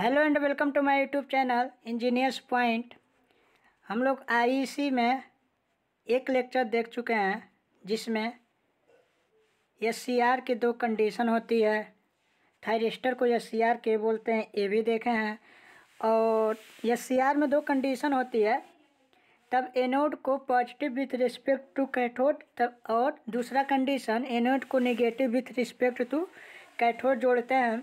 hello and welcome to my YouTube channel engineers point हम लोग IC में एक लेक्चर देख चुके हैं जिसमें एस की दो कंडीशन होती है थायरिस्टर को एस के बोलते हैं ये भी देखे हैं और एस में दो कंडीशन होती है तब एनोड को positive with respect to cathode तब और दूसरा कंडीशन एनोड को negative with respect to cathode जोड़ते हैं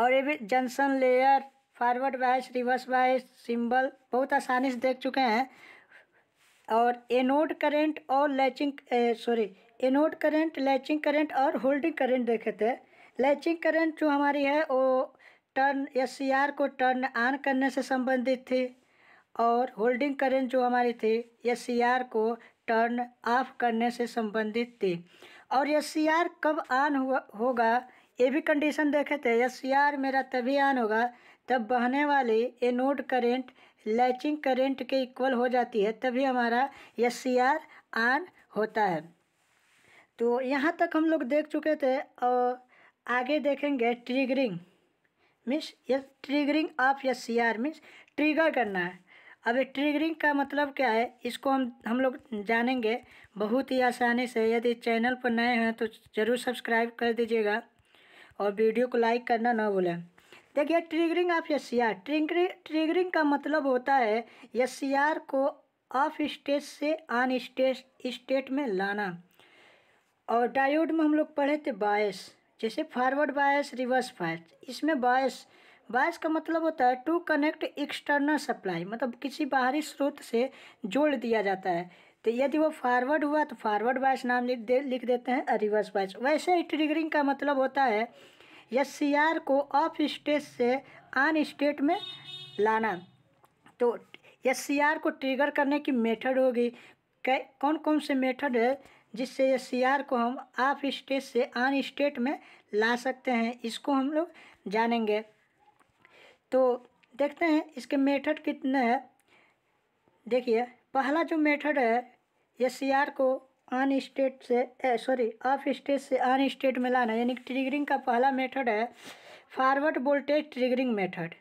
और ये भी junction layer forward wise reverse wise symbol बहुत आसानी से देख चुके हैं और एनोड करंट और latching sorry anode current latching current और होल्डिंग करंट देखे थे लैचिंग करंट जो हमारी है वो टर्न एस को टर्न ऑन करने से संबंधित थी और होल्डिंग करंट जो हमारी थी एस को टर्न ऑफ करने से संबंधित थी और एस कब ऑन हुआ होगा ये भी कंडीशन देखे थे एस मेरा तभी ऑन होगा तब बहने वाली ये नोड करेंट लैचिंग करेंट के इक्वल हो जाती है तभी हमारा एस ऑन होता है तो यहाँ तक हम लोग देख चुके थे और आगे देखेंगे ट्रिगरिंग मीन्स ये triggering of S C R means trigger करना है अब ये ट्रिगरिंग का मतलब क्या है इसको हम हम लोग जानेंगे बहुत ही आसानी से यदि चैनल पर नए हैं तो ज़रूर सब्सक्राइब कर दीजिएगा और वीडियो को लाइक करना ना भूलें देखिए triggering of S C R triggering का मतलब होता है एस सी आर को ऑफ स्टेज से ऑन स्टेज स्टेट में लाना और डायोड में हम लोग पढ़े थे बायस जैसे फॉरवर्ड बायस रिवर्स बायस इसमें बायस बायस का मतलब होता है टू कनेक्ट एक्सटर्नल सप्लाई मतलब किसी बाहरी स्रोत से जोड़ दिया जाता है तो यदि वो फॉरवर्ड हुआ तो फॉरवर्ड बायस नाम लिख दे लिख देते हैं रिवर्स बायस वैसे ही ट्रिगरिंग का मतलब होता है या सी आर को ऑफ स्टेट से ऑन स्टेट में लाना तो एस सी आर को ट्रिगर करने की मेथड होगी कौन कौन से मेथड है जिससे एस सी आर को हम ऑफ स्टेट से ऑन स्टेट में ला सकते हैं इसको हम लोग जानेंगे तो देखते हैं इसके मेथड कितने हैं देखिए पहला जो मेथड है एस सी आर को ऑन स्टेट से सॉरी ऑफ स्टेट से ऑन स्टेट में लाना यानी ट्रिगरिंग का पहला मेथड है फॉरवर्ड वोल्टेज ट्रिगरिंग मेथड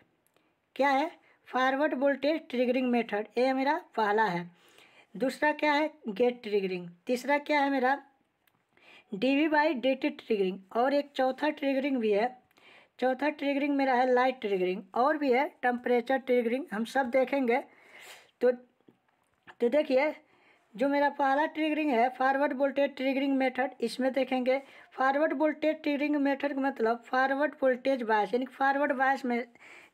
क्या है फॉरवर्ड वोल्टेज ट्रिगरिंग मेथड ये मेरा पहला है दूसरा क्या है गेट ट्रिगरिंग तीसरा क्या है मेरा D V by D T triggering और एक चौथा ट्रिगरिंग भी है चौथा ट्रिगरिंग मेरा है लाइट ट्रिगरिंग और भी है टेम्परेचर ट्रिगरिंग हम सब देखेंगे तो तो देखिए जो मेरा पहला ट्रिगरिंग है फॉरवर्ड वोल्टेज ट्रिगरिंग मेथड इसमें देखेंगे फॉरवर्ड वोल्टेज ट्रिगरिंग मेथड का मतलब फॉरवर्ड वोल्टेज बायस यानी फॉरवर्ड बायस में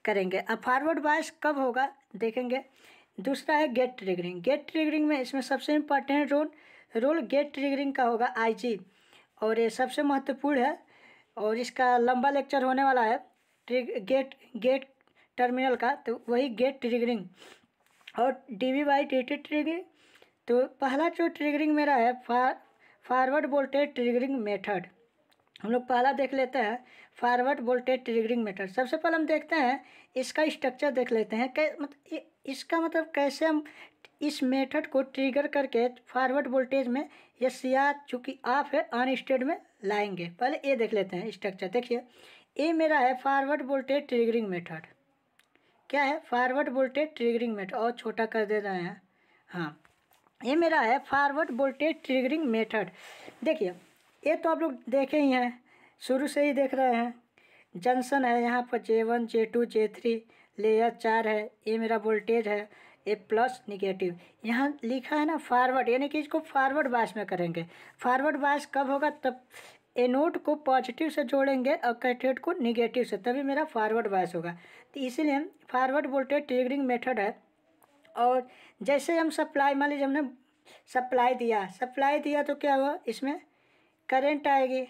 करेंगे अब फॉरवर्ड बायस कब होगा देखेंगे दूसरा है गेट ट्रिगरिंग गेट ट्रिगरिंग में इसमें सबसे important role role gate triggering का होगा आई और ये सबसे महत्वपूर्ण है और इसका लंबा लेक्चर होने वाला है ट्रिग गेट गेट टर्मिनल का तो वही गेट ट्रिगरिंग और D V by T T triggering तो पहला जो ट्रिगरिंग मेरा है forward forward voltage triggering method हम लोग पहला देख लेते हैं फारवर्ड वोल्टेज ट्रिगरिंग मेथड सबसे पहले हम देखते हैं इसका स्ट्रक्चर देख लेते हैं कै मतलब इसका मतलब कैसे हम इस मेथड को ट्रिगर करके फॉरवर्ड वोल्टेज में यह सिया चूँकि ऑफ है ऑन स्टेड में लाएंगे पहले ये देख लेते हैं स्ट्रक्चर देखिए ये मेरा है फॉरवर्ड वोल्टेज ट्रिगरिंग मेथड क्या है फॉरवर्ड वोल्टेज ट्रिगरिंग मेथड और छोटा कर दे रहे हैं हाँ ये मेरा है फॉरवर्ड वोल्टेज ट्रिगरिंग मेथड देखिए ये तो आप लोग देखे ही हैं शुरू से ही देख रहे हैं जंक्शन है यहाँ पर J one J two J three layer चार है ये मेरा वोल्टेज है ए प्लस निगेटिव यहाँ लिखा है ना फॉरवर्ड यानी कि इसको फॉरवर्ड बास में करेंगे फॉरवर्ड बास कब होगा तब एनोड को पॉजिटिव से जोड़ेंगे और कैथोड को निगेटिव से तभी मेरा फॉरवर्ड बायस होगा तो इसीलिए फॉरवर्ड वोल्टेज ट्रिगरिंग मेथड है और जैसे हम सप्लाई मान लीजिए हमने सप्लाई दिया सप्लाई दिया तो क्या हुआ इसमें करंट आएगी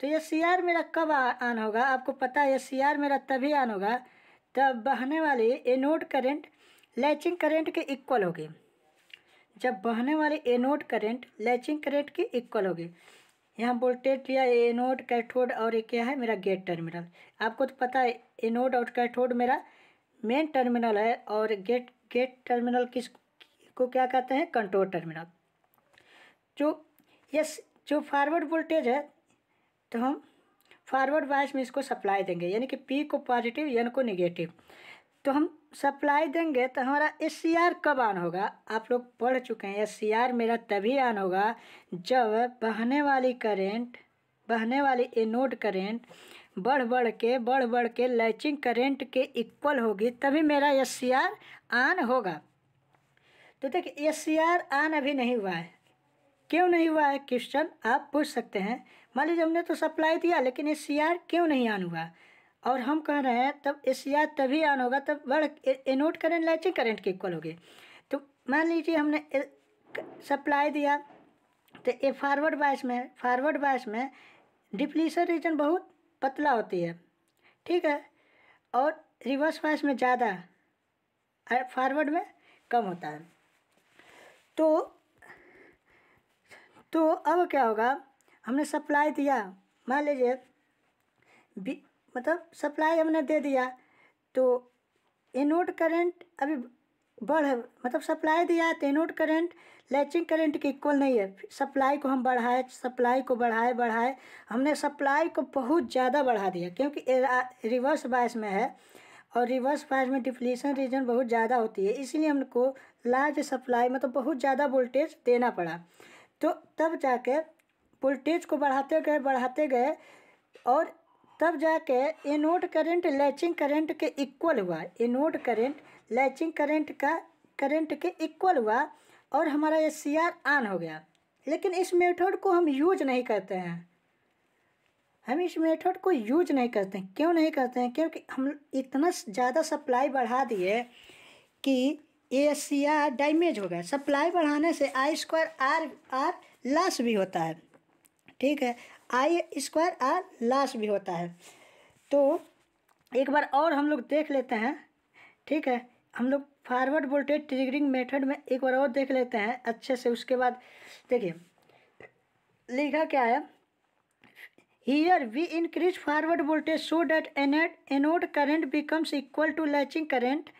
तो ये सी आर मेरा कब ऑन होगा आपको पता है सी आर मेरा तभी ऑन होगा तब बहने वाली एनोड करंट लैचिंग करंट के इक्वल होगी जब बहने वाली एनोड करंट लैचिंग करंट के इक्वल होगी यहाँ वोल्टेज लिया एनोड कैथोड और ये क्या है मेरा गेट टर्मिनल आपको तो पता है एनोड और कैथोड मेरा मेन टर्मिनल है और गेट गेट टर्मिनल किस को क्या कहते हैं कंट्रोल टर्मिनल जो यस जो फॉरवर्ड वोल्टेज है तो हम फॉरवर्ड वाइस में इसको सप्लाई देंगे यानी कि पी को पॉजिटिव एन को निगेटिव तो हम सप्लाई देंगे तो हमारा एस सी आर कब ऑन होगा आप लोग पढ़ चुके हैं एस सी आर मेरा तभी ऑन होगा जब बहने वाली करेंट बहने वाली एनोड करेंट बढ़ बढ़ के बढ़ बढ़ के लैचिंग करेंट के इक्वल होगी तभी मेरा एस सी आर आन होगा तो देखिए एस सी आर आन अभी नहीं हुआ है क्यों नहीं हुआ है क्वेश्चन आप पूछ सकते हैं मान लीजिए हमने तो सप्लाई दिया लेकिन एस सी आर क्यों नहीं आन हुआ और हम कह रहे हैं तब एस सी आर तभी आन होगा तब बढ़ एनोट करेंट लैचिंग करेंट के इक्वल होगी तो मान लीजिए हमने सप्लाई दिया तो ये फॉरवर्ड बाइस में फॉरवर्ड बाइस में डिप्लीशन रीजन बहुत पतला होती है ठीक है और रिवर्स फास्ट में ज़्यादा फॉरवर्ड में कम होता है तो तो अब क्या होगा हमने सप्लाई दिया मान लीजिए मतलब सप्लाई हमने दे दिया तो एनोड करंट अभी बढ़ मतलब सप्लाई दिया एनोड करंट लैचिंग करंट के इक्वल नहीं है सप्लाई को हम बढ़ाए सप्लाई को बढ़ाए बढ़ाए हमने सप्लाई को बहुत ज़्यादा बढ़ा दिया क्योंकि रिवर्स बायस में है और रिवर्स बायस में डिफ्लेशन रीजन बहुत ज़्यादा होती है इसीलिए हमको लार्ज सप्लाई मतलब बहुत ज़्यादा वोल्टेज देना पड़ा तो तब जाके वोल्टेज को बढ़ाते गए बढ़ाते गए और तब जाके एनोड करंट लैचिंग करंट के इक्वल हुआ एनोड करंट लैचिंग करंट का करंट के इक्वल हुआ और हमारा ये सी आर ऑन हो गया लेकिन इस मेथड को हम यूज नहीं करते हैं हम इस मेथड को यूज नहीं करते हैं क्यों नहीं करते हैं क्योंकि हम इतना ज़्यादा सप्लाई बढ़ा दिए कि ए सी आर डैमेज हो गया सप्लाई बढ़ाने से I square R R loss भी होता है ठीक है आई स्क्वायर आर लास्ट भी होता है तो एक बार और हम लोग देख लेते हैं ठीक है हम लोग फॉरवर्ड वोल्टेज ट्रिगरिंग मेथड में एक बार और देख लेते हैं अच्छे से उसके बाद देखिए लिखा क्या है here we increase forward voltage so that anode anode current becomes equal to latching current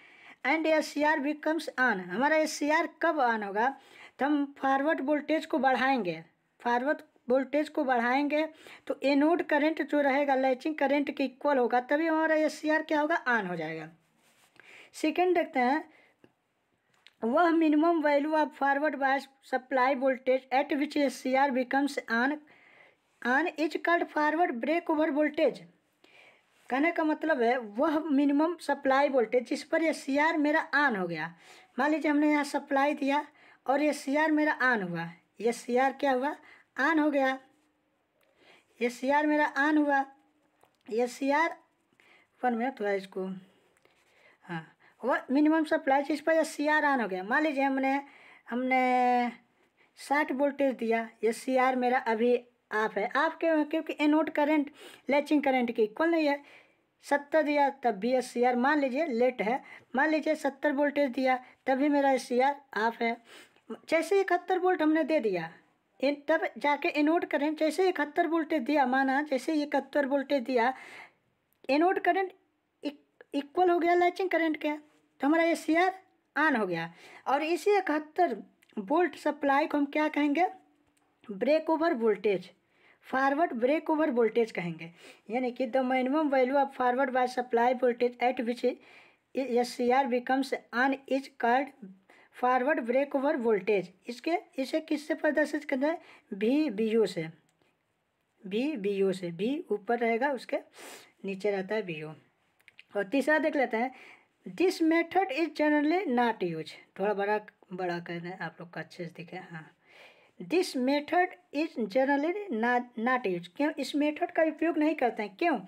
and S C R becomes on हमारा एस सी आर कब ऑन होगा तो हम फॉरवर्ड वोल्टेज को बढ़ाएंगे फॉरवर्ड वोल्टेज को बढ़ाएंगे तो एनोड करंट जो रहेगा लैचिंग करंट के इक्वल होगा तभी हमारा एस क्या होगा ऑन हो जाएगा सेकेंड देखते हैं वह minimum value of forward bias supply voltage at which S C R becomes on on is called forward break over voltage कहने का मतलब है वह मिनिमम सप्लाई वोल्टेज जिस पर एस सी आर मेरा ऑन हो गया मान लीजिए हमने यहाँ सप्लाई दिया और एस सी आर मेरा ऑन हुआ एस सी आर क्या हुआ आन हो गया ये सी आर मेरा आन हुआ ये सी आर वन मिनट हुआ इसको हाँ और मिनिमम सप्लाई चीज़ पर यह सी आर आन हो गया मान लीजिए हमने हमने साठ वोल्टेज दिया ये सी आर मेरा अभी आप है आप क्यों क्योंकि एनोड करंट लैचिंग करंट की इक्वल नहीं है सत्तर दिया तब भी एस सी आर मान लीजिए लेट है मान लीजिए सत्तर वोल्टेज दिया तभी मेरा एस सी आर आप है जैसे इकहत्तर वोल्ट हमने दे दिया इन तब जाके एनोड करंट जैसे इकहत्तर वोल्टेज दिया माना जैसे इकहत्तर वोल्टेज दिया एनोड करंट इक्वल हो गया लाइचिंग करंट के तो हमारा ये सी आर ऑन हो गया और इसी इकहत्तर वोल्ट सप्लाई को हम क्या कहेंगे break over voltage forward break over voltage कहेंगे यानी कि the minimum value of forward bias supply voltage at which S C R becomes on is called forward break over voltage इसके इसे किससे प्रदर्शित करना है भी बी ओ से भी बी ओ से भी ऊपर रहेगा उसके नीचे रहता है बी ओ और तीसरा देख लेते हैं this method is generally not use थोड़ा बड़ा बड़ा कर दें आप लोग का अच्छे से दिखे हाँ this method is generally not use क्यों इस मेथड का उपयोग नहीं करते हैं क्यों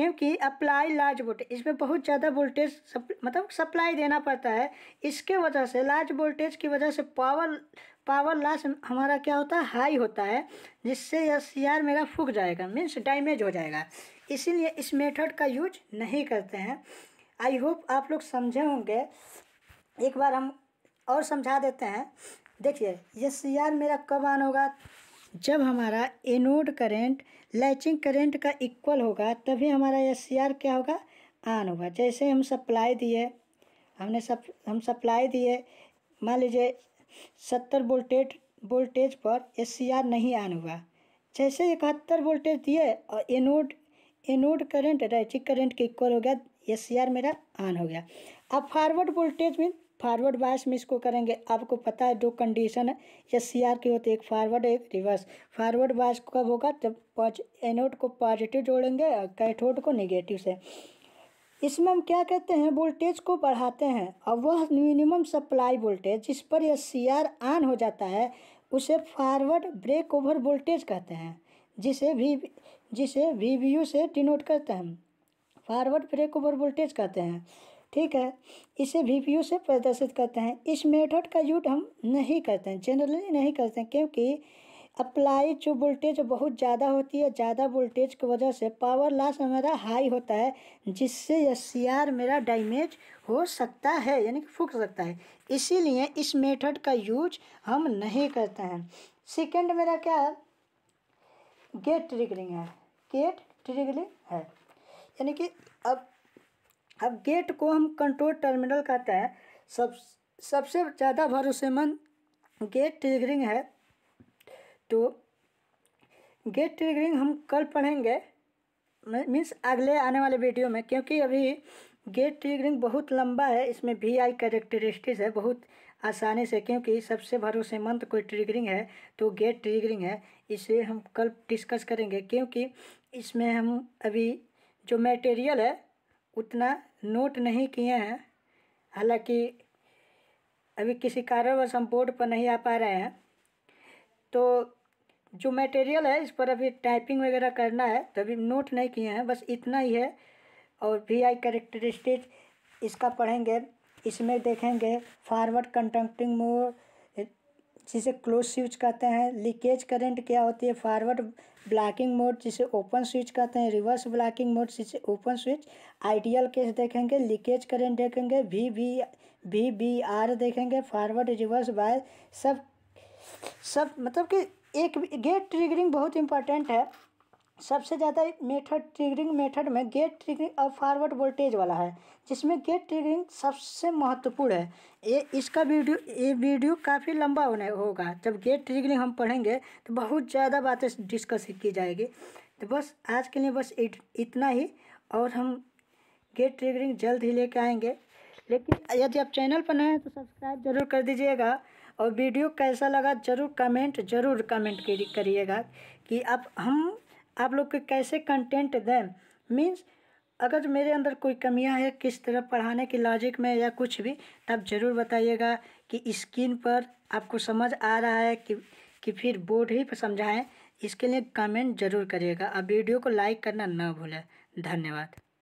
क्योंकि अप्लाई लार्ज वोल्टेज इसमें बहुत ज़्यादा वोल्टेज सप, मतलब सप्लाई देना पड़ता है इसके वजह से लार्ज वोल्टेज की वजह से पावर पावर लॉस हमारा क्या होता है हाई होता है जिससे यह सी आर मेरा फूक जाएगा मीन्स डैमेज हो जाएगा इसीलिए इस मेथड का यूज नहीं करते हैं आई होप आप लोग समझे होंगे एक बार हम और समझा देते हैं देखिए यह सी आर मेरा कब ऑन होगा जब हमारा एनोड करंट लैचिंग करंट का इक्वल होगा तभी हमारा एस क्या होगा आन होगा जैसे हम सप्लाई दिए हमने सप हम सप्लाई दिए मान लीजिए सत्तर वोल्टेज वोल्टेज पर एस नहीं आन हुआ जैसे इकहत्तर वोल्टेज दिए और anode anode current latching current के इक्वल हो गया एस मेरा आन हो गया अब फॉरवर्ड वोल्टेज में फॉरवर्ड बायस में इसको करेंगे आपको पता है दो कंडीशन है एस सी आर की होती है एक फॉरवर्ड एक रिवर्स फॉरवर्ड बायस कब होगा जब एनोड को पॉजिटिव जोड़ेंगे और कैथोड को निगेटिव से इसमें हम क्या कहते हैं वोल्टेज को बढ़ाते हैं और वह मिनिमम सप्लाई वोल्टेज जिस पर यह सी आर ऑन हो जाता है उसे फॉरवर्ड ब्रेक ओवर वोल्टेज कहते हैं जिसे भी जिसे वी वी यू से डिनोट करते हैं फॉरवर्ड ब्रेक ओवर वोल्टेज कहते हैं ठीक है इसे वी पी यू से प्रदर्शित करते हैं इस मेथड का यूज हम नहीं करते हैं जनरली नहीं करते हैं क्योंकि अप्लाई जो वोल्टेज बहुत ज़्यादा होती है ज़्यादा वोल्टेज की वजह से पावर लॉस हमारा हाई होता है जिससे यह सी आर मेरा डैमेज हो सकता है यानी कि फूक सकता है इसीलिए इस मेथड का यूज हम नहीं करते हैं सेकेंड मेरा क्या है गेट ट्रिगरिंग है गेट ट्रिगरिंग है यानी कि अब अब गेट को हम कंट्रोल टर्मिनल कहते हैं सब सबसे ज़्यादा भरोसेमंद गेट ट्रिगरिंग है तो गेट ट्रिगरिंग हम कल पढ़ेंगे मीन्स अगले आने वाले वीडियो में क्योंकि अभी गेट ट्रिगरिंग बहुत लंबा है इसमें वी आई कैरेक्टरिस्टिक्स है बहुत आसानी से क्योंकि सबसे भरोसेमंद कोई ट्रिगरिंग है तो गेट ट्रिगरिंग है इसे हम कल डिस्कस करेंगे क्योंकि इसमें हम अभी जो मटेरियल है उतना नोट नहीं किए हैं हालांकि अभी किसी कारणवश हम बोर्ड पर नहीं आ पा रहे हैं तो जो मटेरियल है इस पर अभी टाइपिंग वगैरह करना है तो अभी नोट नहीं किए हैं बस इतना ही है और वी आई करेक्टरिस्टिक इसका पढ़ेंगे इसमें देखेंगे फॉरवर्ड कंडक्टिंग मोड जिसे क्लोज स्विच कहते हैं लीकेज करंट क्या होती है फॉरवर्ड ब्लॉकिंग मोड जिसे ओपन स्विच कहते हैं रिवर्स ब्लॉकिंग मोड जिसे ओपन स्विच आइडियल केस देखेंगे लीकेज करंट देखेंगे V V V V R देखेंगे फॉरवर्ड रिवर्स बाय सब सब मतलब कि एक गेट ट्रिगरिंग बहुत इंपॉर्टेंट है सबसे ज़्यादा मेथड ट्रिगरिंग मेथड में गेट ट्रिगरिंग और फॉरवर्ड वोल्टेज वाला है जिसमें गेट ट्रिगरिंग सबसे महत्वपूर्ण है ये इसका वीडियो ये वीडियो काफ़ी लंबा होने होगा जब गेट ट्रिगरिंग हम पढ़ेंगे तो बहुत ज़्यादा बातें डिस्कस की जाएगी तो बस आज के लिए बस इतना ही और हम गेट ट्रिगरिंग जल्द ही लेके आएंगे लेकिन यदि आप चैनल पर नए हैं तो सब्सक्राइब जरूर कर दीजिएगा और वीडियो कैसा लगा जरूर कमेंट जरूर कमेंट करिएगा कि आप हम आप लोग के कैसे कंटेंट दें मीन्स अगर मेरे अंदर कोई कमियां है किस तरह पढ़ाने के लॉजिक में या कुछ भी तब ज़रूर बताइएगा कि स्क्रीन पर आपको समझ आ रहा है कि कि फिर बोर्ड ही पर समझाएं इसके लिए कमेंट ज़रूर करिएगा अब वीडियो को लाइक करना ना भूलें धन्यवाद